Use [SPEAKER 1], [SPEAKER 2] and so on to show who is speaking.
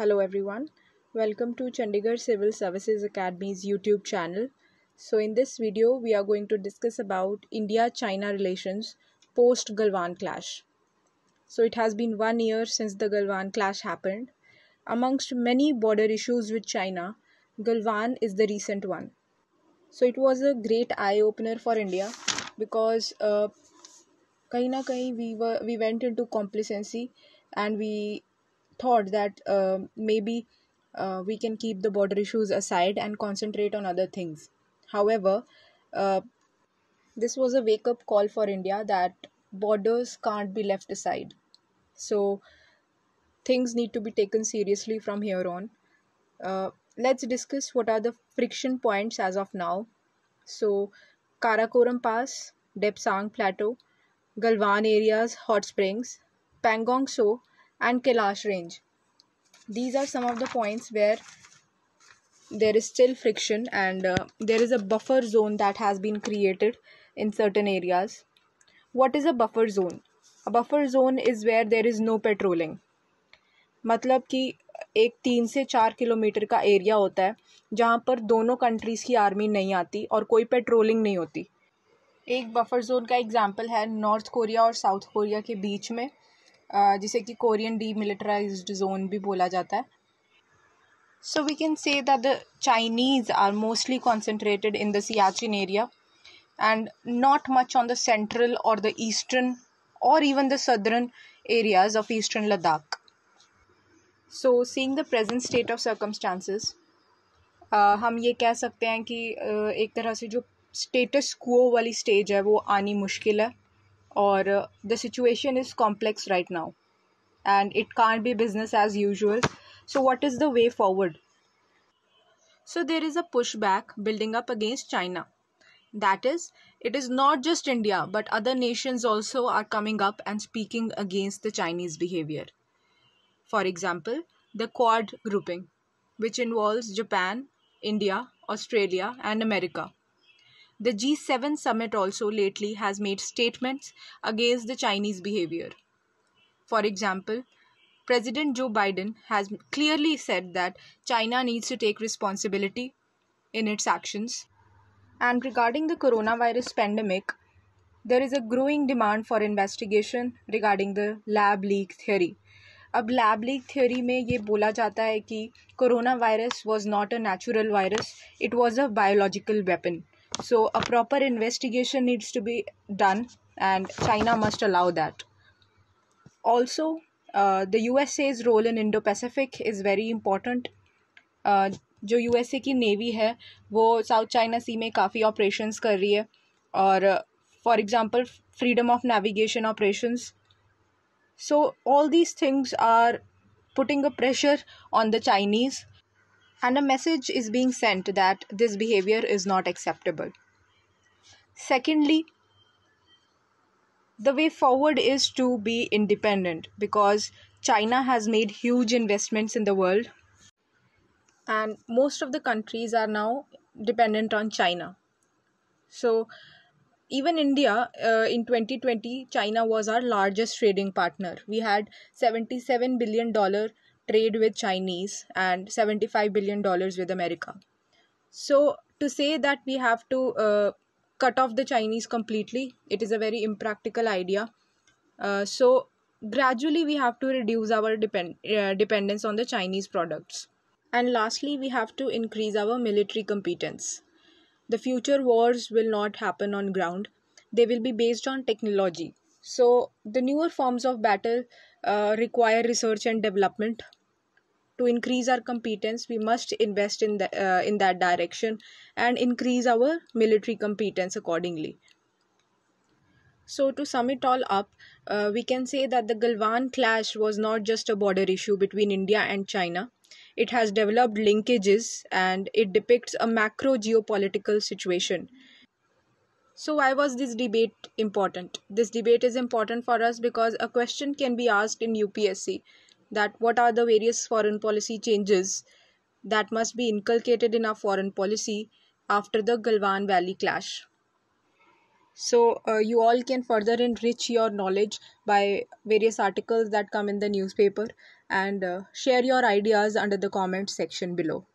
[SPEAKER 1] Hello everyone. Welcome to Chandigarh Civil Services Academy's YouTube channel. So in this video we are going to discuss about India-China relations post Galwan clash. So it has been 1 year since the Galwan clash happened. Amongst many border issues with China, Galwan is the recent one. So it was a great eye opener for India because uh, कहीं na कहीं we were we went into complacency and we thought that uh, maybe uh, we can keep the border issues aside and concentrate on other things. However, uh, this was a wake up call for India that borders can't be left aside. So, things need to be taken seriously from here on. Uh, let's discuss what are the friction points as of now. So, Karakoram Pass, Depsang Plateau, Galvan areas, hot springs, Pangong So, and Kailash range. These are some of the points where there is still friction and uh, there is a buffer zone that has been created in certain areas. What is a buffer zone? A buffer zone is where there is no patrolling. मतलब कि एक तीन से चार kilometre का area होता है जहाँ पर दोनों कंट्रीज़ की आर्मी नहीं आती और कोई पेट्रोलिंग नहीं होती एक बफर जोन का एग्जांपल है नॉर्थ कोरिया और साउथ कोरिया के बीच में जिसे कि कोरियन डी डीमिलिटराइज्ड जोन भी बोला जाता है so we can say that the Chinese are mostly concentrated in the Siachen area and not much on the central और द ईस्टर्न और even the southern areas of eastern Ladakh so seeing the present state of circumstances हम ये कह सकते हैं कि uh, एक तरह से जो स्टेटस क्वो वाली स्टेज है वो आनी मुश्किल है or uh, the situation is complex right now and it can't be business as usual so what is the way forward so there is a pushback building up against china that is it is not just india but other nations also are coming up and speaking against the chinese behavior for example the quad grouping which involves japan india australia and america the G7 summit also lately has made statements against the Chinese behavior. For example, President Joe Biden has clearly said that China needs to take responsibility in its actions. And regarding the coronavirus pandemic, there is a growing demand for investigation regarding the lab leak theory. अब lab leak theory में ये बोला जाता है कि corona virus was not a natural virus it was a biological weapon so, a proper investigation needs to be done, and China must allow that. Also, uh, the USA's role in Indo Pacific is very important. Uh, जो USA की navy है वो south China सी में काफ़ी operations कर रही है और for example freedom of navigation operations so all these things are putting a pressure on the Chinese and a message is being sent that this behavior is not acceptable. Secondly, the way forward is to be independent because China has made huge investments in the world and most of the countries are now dependent on China. So, even India uh, in 2020, China was our largest trading partner. We had $77 billion trade with Chinese and 75 billion dollars with America. So to say that we have to uh, cut off the Chinese completely, it is a very impractical idea. Uh, so gradually we have to reduce our depend uh, dependence on the Chinese products. And lastly, we have to increase our military competence. The future wars will not happen on ground. They will be based on technology. So, the newer forms of battle uh, require research and development to increase our competence we must invest in the, uh, in that direction and increase our military competence accordingly so to sum it all up uh, we can say that the galwan clash was not just a border issue between india and china it has developed linkages and it depicts a macro geopolitical situation so why was this debate important this debate is important for us because a question can be asked in upsc that what are the various foreign policy changes that must be inculcated in our foreign policy after the Galwan Valley clash. So, uh, you all can further enrich your knowledge by various articles that come in the newspaper and uh, share your ideas under the comment section below.